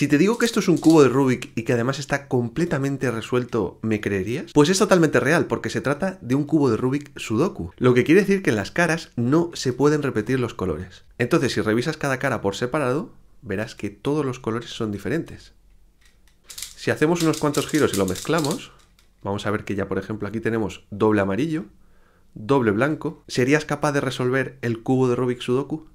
Si te digo que esto es un cubo de Rubik y que además está completamente resuelto, ¿me creerías? Pues es totalmente real, porque se trata de un cubo de Rubik Sudoku, lo que quiere decir que en las caras no se pueden repetir los colores. Entonces, si revisas cada cara por separado, verás que todos los colores son diferentes. Si hacemos unos cuantos giros y lo mezclamos, vamos a ver que ya por ejemplo aquí tenemos doble amarillo, doble blanco. ¿Serías capaz de resolver el cubo de Rubik Sudoku?